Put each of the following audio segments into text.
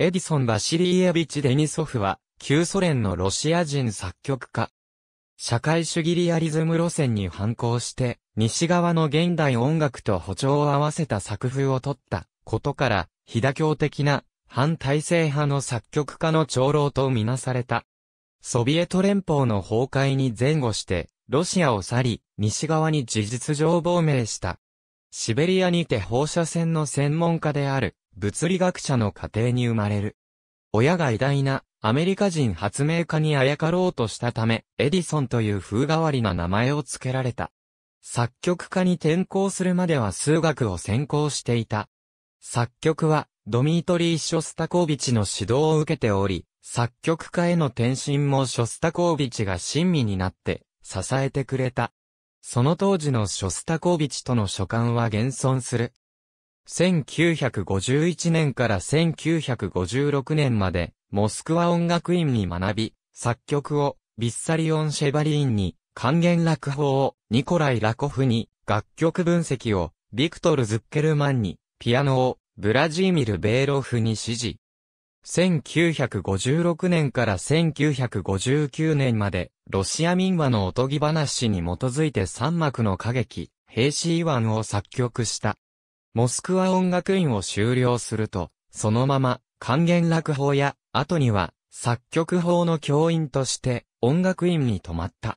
エディソン・バシリーエビチ・デニソフは、旧ソ連のロシア人作曲家。社会主義リアリズム路線に反抗して、西側の現代音楽と歩調を合わせた作風を取ったことから、非騨教的な反体制派の作曲家の長老とみなされた。ソビエト連邦の崩壊に前後して、ロシアを去り、西側に事実上亡命した。シベリアにて放射線の専門家である物理学者の家庭に生まれる。親が偉大なアメリカ人発明家にあやかろうとしたため、エディソンという風変わりな名前を付けられた。作曲家に転校するまでは数学を専攻していた。作曲はドミートリー・ショスタコービチの指導を受けており、作曲家への転身もショスタコービチが親身になって支えてくれた。その当時のショスタコービチとの書簡は現存する。1951年から1956年まで、モスクワ音楽院に学び、作曲を、ビッサリオン・シェバリーンに、還元落法を、ニコライ・ラコフに、楽曲分析を、ビクトル・ズッケルマンに、ピアノを、ブラジーミル・ベーロフに指示。1956年から1959年まで、ロシア民話のおとぎ話に基づいて三幕の歌劇、士イワンを作曲した。モスクワ音楽院を修了すると、そのまま、還元落法や、後には、作曲法の教員として、音楽院に泊まった。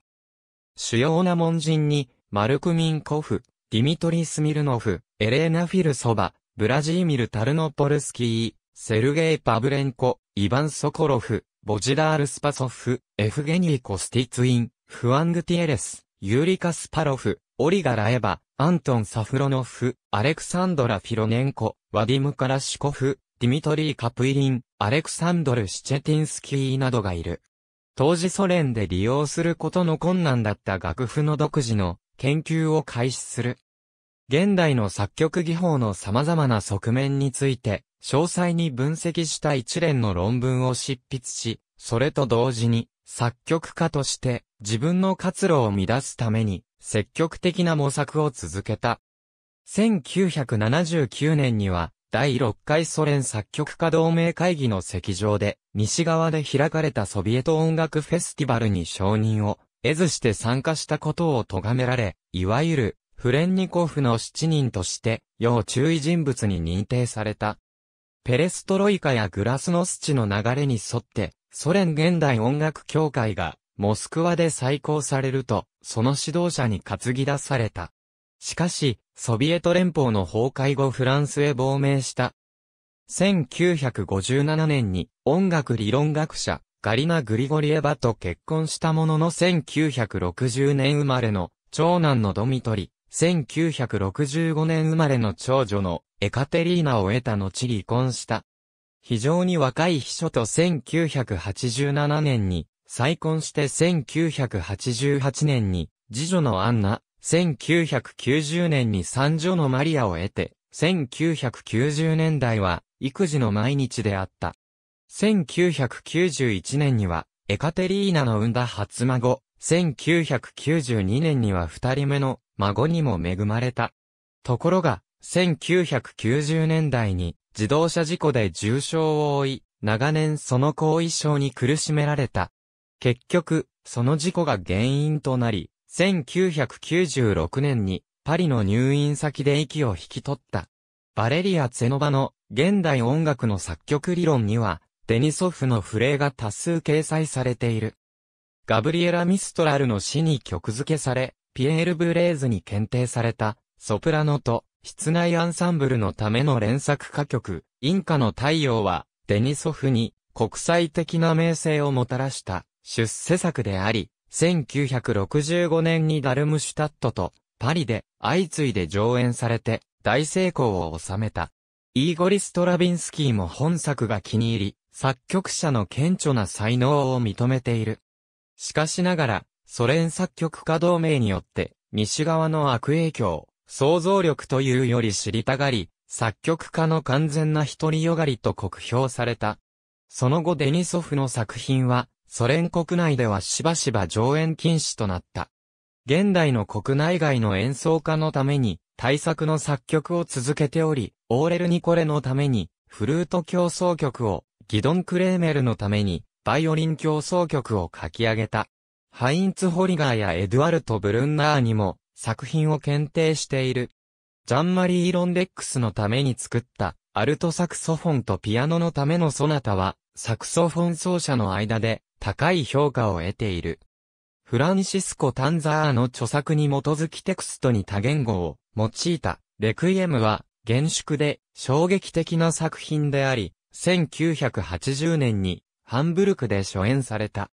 主要な門人に、マルクミンコフ、ディミトリ・スミルノフ、エレーナ・フィルソバ、ブラジーミル・タルノポルスキー、セルゲイ・パブレンコ、イヴァン・ソコロフ、ボジダール・スパソフ、エフゲニー・コスティツイン、フアングティエレス、ユーリカ・スパロフ、オリガ・ラエバ、アントン・サフロノフ、アレクサンドラ・フィロネンコ、ワディム・カラシコフ、ディミトリー・カプイリン、アレクサンドル・シチェティンスキーなどがいる。当時ソ連で利用することの困難だった楽譜の独自の研究を開始する。現代の作曲技法の様々な側面について詳細に分析した一連の論文を執筆し、それと同時に、作曲家として、自分の活路を乱すために、積極的な模索を続けた。1979年には、第6回ソ連作曲家同盟会議の席上で、西側で開かれたソビエト音楽フェスティバルに承認を得ずして参加したことを咎められ、いわゆる、フレンニコフの7人として、要注意人物に認定された。ペレストロイカやグラスノスチの流れに沿って、ソ連現代音楽協会が、モスクワで再興されると、その指導者に担ぎ出された。しかし、ソビエト連邦の崩壊後フランスへ亡命した。1957年に音楽理論学者、ガリナ・グリゴリエバと結婚したものの1960年生まれの長男のドミトリ、1965年生まれの長女のエカテリーナを得た後離婚した。非常に若い秘書と1987年に再婚して1988年に次女のアンナ、1990年に三女のマリアを得て、1990年代は育児の毎日であった。1991年にはエカテリーナの産んだ初孫、1992年には二人目の孫にも恵まれた。ところが、1990年代に自動車事故で重傷を負い、長年その後遺症に苦しめられた。結局、その事故が原因となり、1996年にパリの入院先で息を引き取った。バレリア・ツェノバの現代音楽の作曲理論には、デニソフのフレーが多数掲載されている。ガブリエラ・ミストラルの詩に曲付けされ、ピエール・ブレーズに検定された、ソプラノと、室内アンサンブルのための連作歌曲、インカの太陽は、デニソフに国際的な名声をもたらした出世作であり、1965年にダルムシュタットとパリで相次いで上演されて大成功を収めた。イーゴリ・ストラビンスキーも本作が気に入り、作曲者の顕著な才能を認めている。しかしながら、ソ連作曲家同盟によって、西側の悪影響、想像力というより知りたがり、作曲家の完全な独りよがりと酷評された。その後デニソフの作品は、ソ連国内ではしばしば上演禁止となった。現代の国内外の演奏家のために、対策の作曲を続けており、オーレル・ニコレのために、フルート競争曲を、ギドン・クレーメルのために、バイオリン協奏曲を書き上げた。ハインツ・ホリガーやエドゥアルト・ブルンナーにも作品を検定している。ジャンマリー・ロンデックスのために作ったアルトサクソフォンとピアノのためのソナタはサクソフォン奏者の間で高い評価を得ている。フランシスコ・タンザーの著作に基づきテクストに多言語を用いたレクイエムは厳粛で衝撃的な作品であり、1980年にハンブルクで初演された。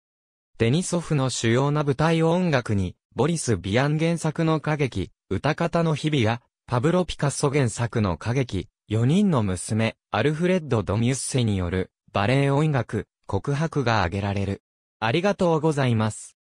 デニソフの主要な舞台音楽に、ボリス・ビアン原作の歌劇、歌方の日々や、パブロ・ピカソ原作の歌劇、4人の娘、アルフレッド・ドミュッセによる、バレエ音楽、告白が挙げられる。ありがとうございます。